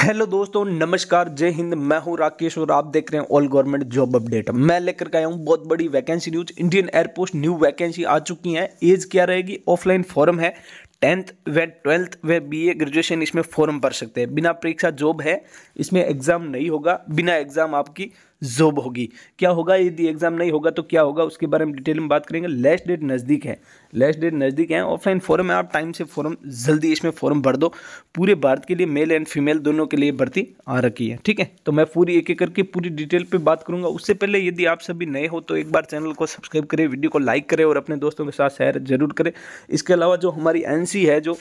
hello दोस्तों नमस्कार जय हिंद मैं हूं राकेश और आप देख रहे हैं ऑल गवर्नमेंट जॉब अपडेट मैं लेकर आया हूं बहुत बड़ी vacancy news Indian airport new vacancy आ चुकी है एज क्या रहेगी ऑफलाइन फॉर्म है टेंथ व ट्वेल्थ व बीए ग्रेजुएशन इसमें फॉर्म भर सकते हैं बिना परीक्षा जॉब है इसमें एग्जाम नहीं होगा बिना एग्जाम आपकी जॉब होगी क्या होगा यदि एग्जाम नहीं होगा तो क्या होगा उसके बारे में डिटेल में बात करेंगे लेस्ट डेट नज़दीक है लेस्ट डेट नज़दीक है ऑफलाइन फॉर्म है आप टाइम से फॉर्म जल्दी इसमें फॉर्म भर दो पूरे भारत के लिए मेल एंड फीमेल दोनों के लिए भर्ती आ रखी है ठीक है तो मैं पूरी एक एक करके पूरी डिटेल पर बात करूंगा उससे पहले यदि आप सभी नए हो तो एक बार चैनल को सब्सक्राइब करें वीडियो को लाइक करें और अपने दोस्तों के साथ शेयर जरूर करें इसके अलावा जो हमारी एन है जो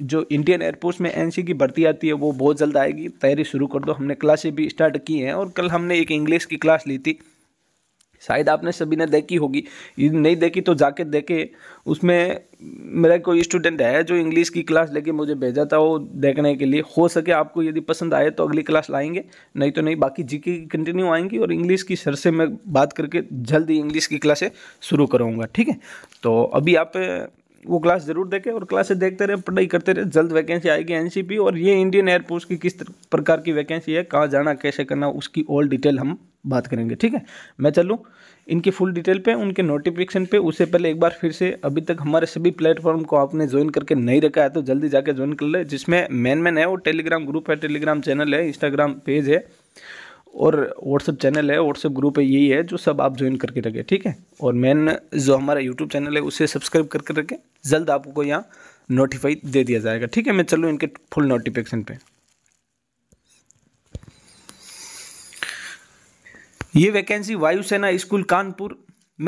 जो इंडियन एयरफोर्स में एनसी की भर्ती आती है वो बहुत जल्द आएगी तैयारी शुरू कर दो हमने क्लासें भी स्टार्ट की हैं और कल हमने एक इंग्लिश की क्लास ली थी शायद आपने सभी ने देखी होगी नहीं देखी तो जाके देखे उसमें मेरा कोई स्टूडेंट है जो इंग्लिश की क्लास लेके मुझे भेजा था वो देखने के लिए हो सके आपको यदि पसंद आए तो अगली क्लास लाएंगे नहीं तो नहीं बाकी जीके की कंटिन्यू आएंगी और इंग्लिश की सर से मैं बात करके जल्द ही इंग्लिश की क्लासें शुरू करूँगा ठीक है तो अभी आप वो क्लास ज़रूर देखें और क्लासे देखते रहे पढ़ाई करते रहे जल्द वैकेंसी आएगी एनसीपी और ये इंडियन एयरफोर्स की किस प्रकार की वैकेंसी है कहाँ जाना कैसे करना उसकी ऑल डिटेल हम बात करेंगे ठीक है मैं चलूँ इनकी फुल डिटेल पे उनके नोटिफिकेशन पे उससे पहले एक बार फिर से अभी तक हमारे सभी प्लेटफॉर्म को आपने ज्वाइन करके नहीं रखा है तो जल्दी जाके ज्वाइन कर ले जिसमें मेन मेन है वो टेलीग्राम ग्रुप है टेलीग्राम चैनल है इंस्टाग्राम पेज है और व्हाट्सअप चैनल है व्हाट्सएप ग्रुप है यही है जो सब आप ज्वाइन करके रखें ठीक है और मेन जो हमारा यूट्यूब चैनल है उसे सब्सक्राइब करके रखें जल्द आपको यहाँ नोटिफाई दे दिया जाएगा ठीक है मैं चलूँ इनके फुल नोटिफिकेशन पे ये वैकेंसी वायुसेना स्कूल कानपुर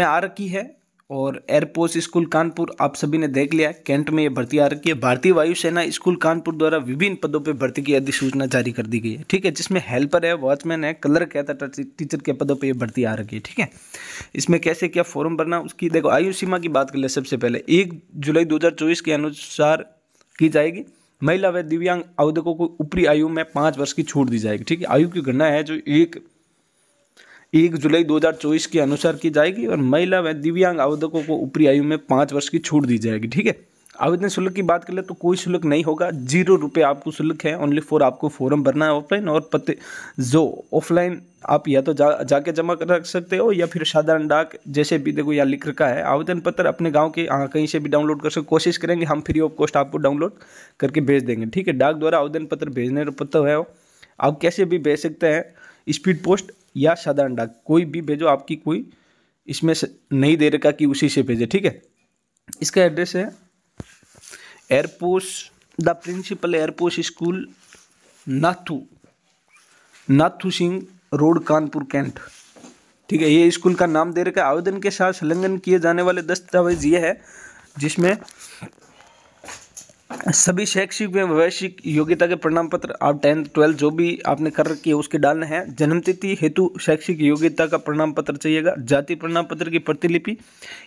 में आ रखी है और एयरपोर्ट स्कूल कानपुर आप सभी ने देख लिया कैंट में ये भर्ती आ रखी है भारतीय वायुसेना स्कूल कानपुर द्वारा विभिन्न पदों पर भर्ती की अधिसूचना जारी कर दी गई है ठीक है जिसमें हेल्पर है वॉचमैन है कलर कहता टीचर के पदों पर यह भर्ती आ रखी है ठीक है इसमें कैसे क्या फॉर्म भरना उसकी देखो आयु सीमा की बात कर ले सबसे पहले एक जुलाई दो के अनुसार की जाएगी महिला व दिव्यांग आवेदकों को ऊपरी आयु में पाँच वर्ष की छूट दी जाएगी ठीक है आयु की गणना है जो एक एक जुलाई 2024 के अनुसार की जाएगी और महिला व दिव्यांग आवेदकों को ऊपरी आयु में पाँच वर्ष की छूट दी जाएगी ठीक है आवेदन शुल्क की बात कर ले तो कोई शुल्क नहीं होगा जीरो रुपये आपको शुल्क है ओनली फॉर आपको फॉर्म भरना है ऑफलाइन और पते जो ऑफलाइन आप या तो जा जाके जमा कर रख सकते हो या फिर साधारण डाक जैसे भी देखो या लिख रखा है आवेदन पत्र अपने गांव के आ, हाँ, कहीं से भी डाउनलोड कर सकते कोशिश करेंगे हम फ्री ऑफ कॉस्ट आपको डाउनलोड करके भेज देंगे ठीक है डाक द्वारा आवेदन पत्र भेजने पत्र है आप कैसे भी भेज सकते हैं स्पीड पोस्ट या सादा डाक कोई भी भेजो आपकी कोई इसमें नहीं दे रखा कि उसी से भेजे ठीक है इसका एड्रेस है air force the principal air force school Nathu Nathu Singh road Kanpur cantt ठीक है ये स्कूल का नाम दे रखा है आवेदन के साथ संलग्न किए जाने वाले दस्तावेज ये है जिसमें सभी शैक्षिक व वैश्विक योग्यता के प्रमाण पत्र आप टेंथ ट्वेल्थ जो भी आपने कर रखी है उसके डालने हैं जन्मतिथि हेतु शैक्षिक योग्यता का प्रमाण पत्र चाहिएगा जाति प्रमाण पत्र की प्रतिलिपि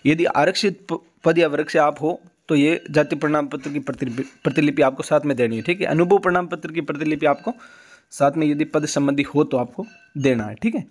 यदि आरक्षित पद या वृक्ष आप हो तो ये जाति प्रमाण पत्र की प्रतिलिपि प्रतिलिपि आपको साथ में देनी है ठीक है अनुभव प्रमाण पत्र की प्रतिलिपि आपको साथ में यदि पद संबंधी हो तो आपको देना है ठीक है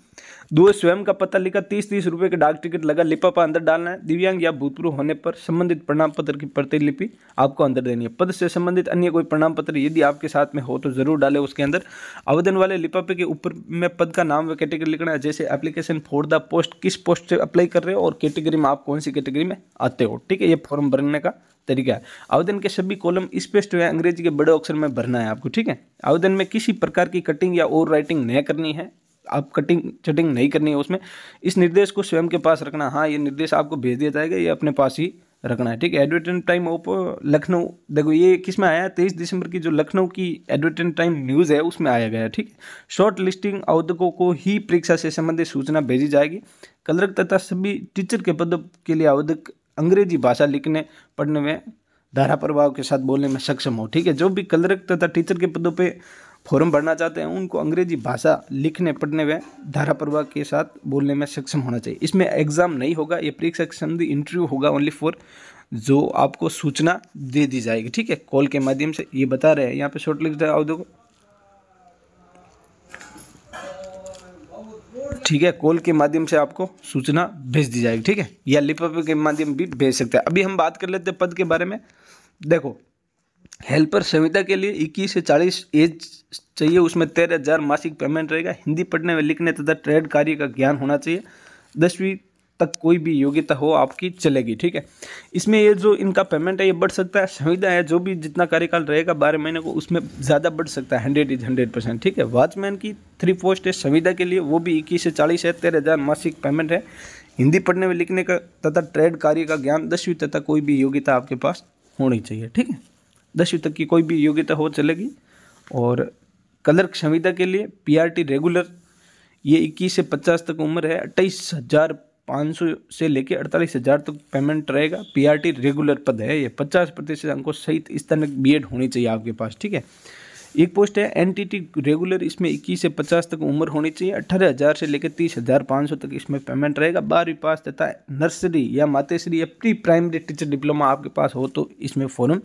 दो स्वयं का पता लिखा तीस तीस रुपए का डाक टिकट लगा लिफाफा अंदर डालना है दिव्यांग या भूतपूर्व होने पर संबंधित प्रणाम पत्र की प्रतिलिपि आपको अंदर देनी है पद से संबंधित अन्य कोई प्रणाम पत्र यदि आपके साथ में हो तो जरूर डाले उसके अंदर आवेदन वाले लिपापे के ऊपर में पद का नाम व कैटेगरी लिखना है जैसे एप्लीकेशन फॉर द पोस्ट किस पोस्ट से अप्लाई कर रहे हो और कैटेगरी में आप कौन सी कैटेगरी में आते हो ठीक है ये फॉर्म भरने का तरीका आवेदन के सभी कॉलम स्पेस्ट हुए अंग्रेजी के बड़े अक्षर में भरना है आपको ठीक है आवेदन में किसी प्रकार की कटिंग या ओवर राइटिंग नहीं करनी है आप कटिंग चटिंग नहीं करनी है उसमें इस निर्देश को स्वयं के पास रखना हाँ ये निर्देश आपको भेज दिया जाएगा ये अपने पास ही रखना है ठीक है एडवर्टेंट टाइम ऑफ लखनऊ देखो ये किस में आया तेईस दिसंबर की जो लखनऊ की एडवर्टेंट टाइम न्यूज़ है उसमें आया गया ठीक है शॉर्ट लिस्टिंग आवेदकों को ही परीक्षा से संबंधित सूचना भेजी जाएगी कलरक तथा सभी टीचर के पदों के लिए आवेदक अंग्रेजी भाषा लिखने पढ़ने में धारा प्रभाव के साथ बोलने में सक्षम हो ठीक है जो भी कलरक तथा टीचर के पदों पे फॉर्म भरना चाहते हैं उनको अंग्रेजी भाषा लिखने पढ़ने में धारा प्रभाव के साथ बोलने में सक्षम होना चाहिए इसमें एग्जाम नहीं होगा ये परीक्षा संबंधी इंटरव्यू होगा ओनली फॉर जो आपको सूचना दे दी जाएगी ठीक है कॉल के माध्यम से ये बता रहे हैं यहाँ पे शॉर्ट लिस्ट देखो ठीक है कॉल के माध्यम से आपको सूचना भेज दी जाएगी ठीक है या लिपअप के माध्यम भी भेज सकते हैं अभी हम बात कर लेते हैं पद के बारे में देखो हेल्पर संहिता के लिए 21 से 40 एज चाहिए उसमें तेरह हज़ार मासिक पेमेंट रहेगा हिंदी पढ़ने में लिखने तथा ट्रेड कार्य का ज्ञान होना चाहिए दसवीं तक कोई भी योग्यता हो आपकी चलेगी ठीक है इसमें ये जो इनका पेमेंट है ये बढ़ सकता है संविधा है जो भी जितना कार्यकाल रहेगा बारह महीने को उसमें ज़्यादा बढ़ सकता है हंड्रेड इज हंड्रेड परसेंट ठीक है वाचमैन की थ्री पोस्ट है संविधा के लिए वो भी इक्कीस से चालीस है तेरह हज़ार मासिक पेमेंट है हिंदी पढ़ने में लिखने का तथा ट्रेड कार्य का ज्ञान दसवीं तथा कोई भी योग्यता आपके पास होनी चाहिए ठीक है दसवीं तक की कोई भी योग्यता हो चलेगी और कलर संविधा के लिए पीआरटी रेगुलर ये इक्कीस से पचास तक उम्र है अट्ठाईस हज़ार पाँच सौ से लेकर अड़तालीस हज़ार तक पेमेंट रहेगा पीआरटी रेगुलर पद है ये पचास प्रतिशत अंकों सहित इस तरह की बीएड होनी चाहिए आपके पास ठीक है एक पोस्ट है एनटीटी रेगुलर इसमें इक्कीस से पचास तक उम्र होनी चाहिए अट्ठारह हज़ार से लेकर तीस हज़ार पाँच सौ तक इसमें पेमेंट रहेगा बारहवीं पास तथा नर्सरी या मातेश्री या प्री प्राइमरी टीचर डिप्लोमा आपके पास हो तो इसमें फॉर्म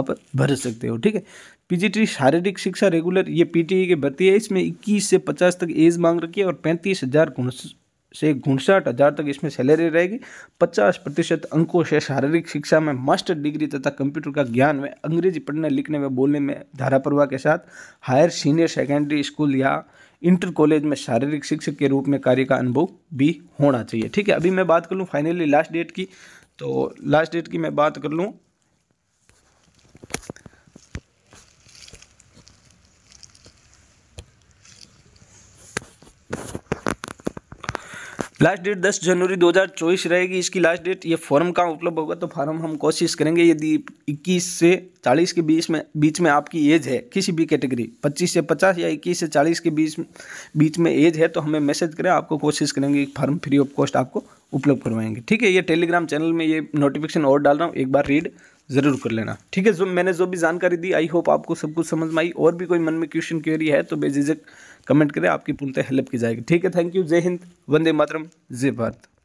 आप भर सकते हो ठीक है पीजीटी शारीरिक शिक्षा रेगुलर ये पीटीई e की भर्ती है इसमें इक्कीस से पचास तक एज मांग रखी है और पैंतीस हज़ार से घुसठ हज़ार तक इसमें सैलरी रहेगी पचास प्रतिशत अंकों से शारीरिक शिक्षा में मास्टर डिग्री तथा कंप्यूटर का ज्ञान में अंग्रेजी पढ़ने लिखने व बोलने में धारा प्रवाह के साथ हायर सीनियर सेकेंडरी स्कूल या इंटर कॉलेज में शारीरिक शिक्षक के रूप में कार्य का अनुभव भी होना चाहिए ठीक है अभी मैं बात कर लूँ फाइनली लास्ट डेट की तो लास्ट डेट की मैं बात कर लूँ लास्ट डेट 10 जनवरी 2024 रहेगी इसकी लास्ट डेट ये फॉर्म कहाँ उपलब्ध होगा तो फॉर्म हम कोशिश करेंगे यदि 21 से 40 के बीच में बीच में आपकी एज है किसी भी कैटेगरी 25 से 50 या 21 से 40 के बीच बीच में एज है तो हमें मैसेज करें आपको कोशिश करेंगे फॉर्म फ्री ऑफ कॉस्ट आपको उपलब्ध करवाएंगे ठीक है ये टेलीग्राम चैनल में ये नोटिफिकेशन और डाल रहा हूँ एक बार रीड ज़रूर कर लेना ठीक है जो मैंने जो भी जानकारी दी आई होप आपको सब कुछ समझ में आई और भी कोई मन में क्वेश्चन क्वेरी है तो बेझिझक कमेंट करें आपकी पूर्णतः हेल्प की जाएगी ठीक है थैंक यू जय हिंद वंदे मातरम जय भारत